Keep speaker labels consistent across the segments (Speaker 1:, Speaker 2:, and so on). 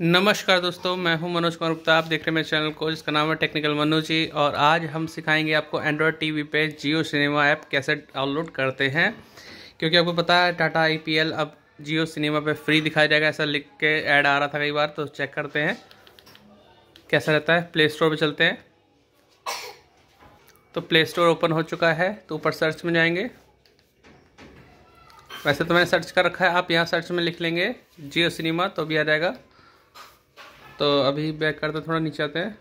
Speaker 1: नमस्कार दोस्तों मैं हूं मनोज कुमार गुप्ता आप देख रहे हैं मेरे चैनल को जिसका नाम है टेक्निकल मनोज जी और आज हम सिखाएंगे आपको एंड्रॉयड टीवी पे जियो सिनेमा ऐप कैसे डाउनलोड करते हैं क्योंकि आपको पता है टाटा आईपीएल e अब जियो सिनेमा पे फ्री दिखाया जाएगा ऐसा लिख के ऐड आ रहा था कई बार तो चेक करते हैं कैसा रहता है प्ले स्टोर पर चलते हैं तो प्ले स्टोर ओपन हो चुका है तो ऊपर सर्च में जाएंगे वैसे तो मैंने सर्च कर रखा है आप यहाँ सर्च में लिख लेंगे जियो सिनेमा तो भी आ जाएगा तो अभी बैक करते थोड़ा नीचे आते हैं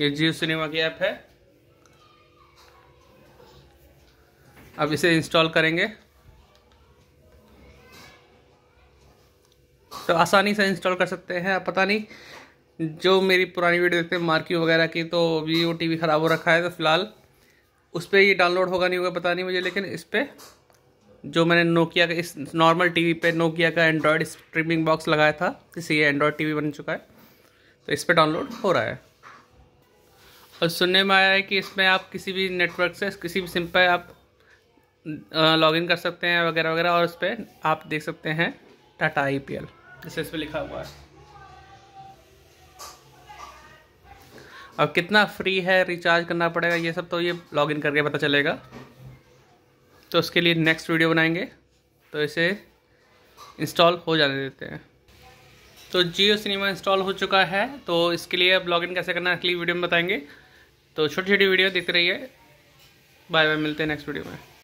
Speaker 1: ये जियो सिनेमा की ऐप है अब इसे इंस्टॉल करेंगे तो आसानी से इंस्टॉल कर सकते हैं आप पता नहीं जो मेरी पुरानी वीडियो देखते हैं मार्क्यू वगैरह की तो अभी वो टी ख़राब हो रखा है तो फ़िलहाल उस पर ये डाउनलोड होगा नहीं होगा पता नहीं मुझे लेकिन इस पर जो मैंने नोकिया का इस नॉर्मल टीवी पे नोकिया का एंड्रॉयड स्ट्रीमिंग बॉक्स लगाया था इसलिए एंड्रॉयड टीवी बन चुका है तो इस पर डाउनलोड हो रहा है और सुनने में आया है कि इसमें आप किसी भी नेटवर्क से किसी भी सिम पर आप लॉगिन कर सकते हैं वगैरह वगैरह और उस पर आप देख सकते हैं टाटा आई पी एल जैसे इस पर लिखा हुआ है और कितना फ्री है रिचार्ज करना पड़ेगा ये सब तो ये लॉगिन करके पता चलेगा तो उसके लिए नेक्स्ट वीडियो बनाएंगे तो इसे इंस्टॉल हो जाने देते हैं तो जियो सिनेमा इंस्टॉल हो चुका है तो इसके लिए अब लॉगिन कैसे करना है अगली वीडियो में बताएंगे तो छोटी छोटी वीडियो देखते रहिए बाय बाय मिलते हैं नेक्स्ट वीडियो में